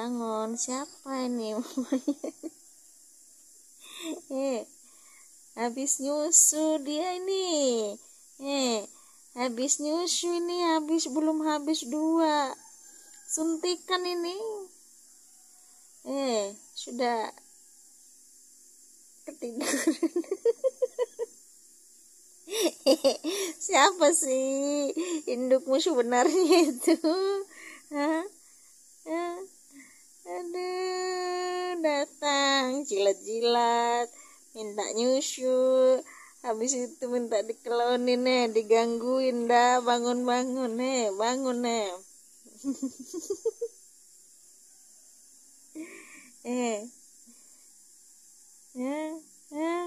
bangun siapa ini eh habis nyusu dia ini eh habis nyusu ini habis belum habis dua suntikan ini eh sudah ketiduran siapa sih indukmu sebenarnya itu Hah? Hah? aduh datang jilat-jilat minta nyusu habis itu minta dikelonin nih eh, digangguin dah eh, bangun bangun nih bangun nih eh ya ya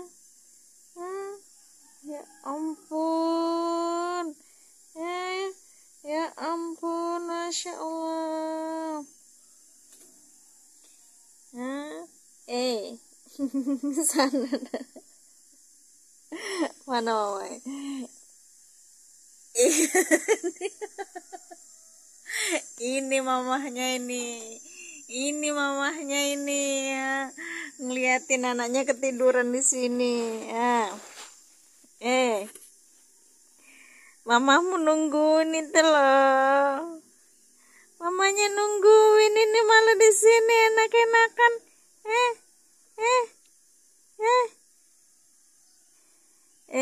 ya ya ampun eh ya ampun masya allah sana mana mama ini mamahnya ini ini mamahnya ini ya. ngeliatin anaknya ketiduran di sini ya. eh mamamu nunggu nih telo, mamanya nunggu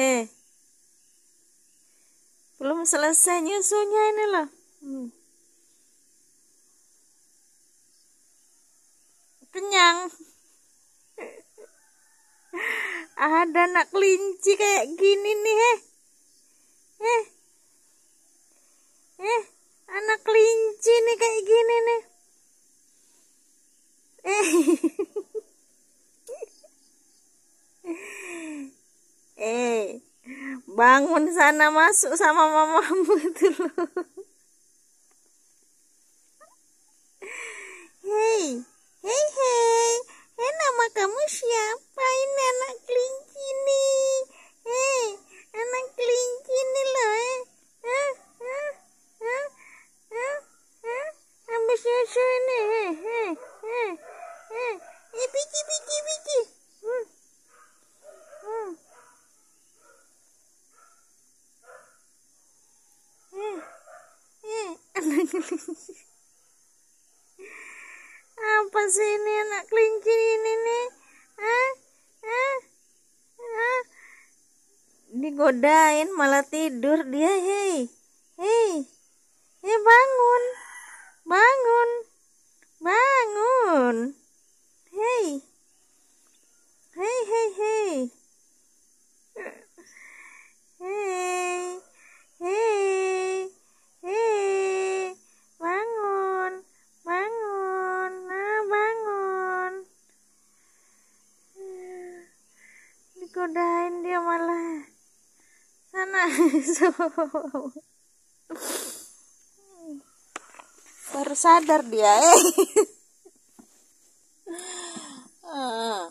Eh, Belum selesai nyusunya ini loh. Hmm. Kenyang. Ada anak kelinci kayak gini nih. He. bangun sana masuk sama mamamu dulu hei hei hei hei eh, nama kamu siapa ini anak kelinci ini hei eh, anak kelinci ini loh eh ah, ah, ah, ah, ah. habis ini hei hei hei hei apa sih ini anak kelinci ini nih eh eh eh digodain malah tidur dia hei godain dia malah sana baru sadar dia eh uh.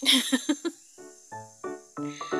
mm.